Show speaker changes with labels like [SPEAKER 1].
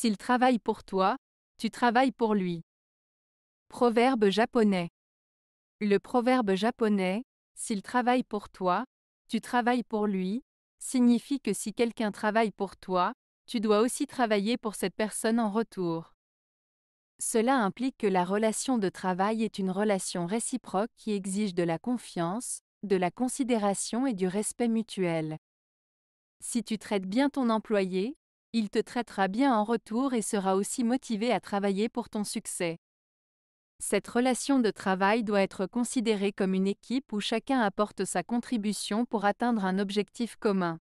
[SPEAKER 1] S'il travaille pour toi, tu travailles pour lui. Proverbe japonais. Le proverbe japonais, s'il travaille pour toi, tu travailles pour lui, signifie que si quelqu'un travaille pour toi, tu dois aussi travailler pour cette personne en retour. Cela implique que la relation de travail est une relation réciproque qui exige de la confiance, de la considération et du respect mutuel. Si tu traites bien ton employé, il te traitera bien en retour et sera aussi motivé à travailler pour ton succès. Cette relation de travail doit être considérée comme une équipe où chacun apporte sa contribution pour atteindre un objectif commun.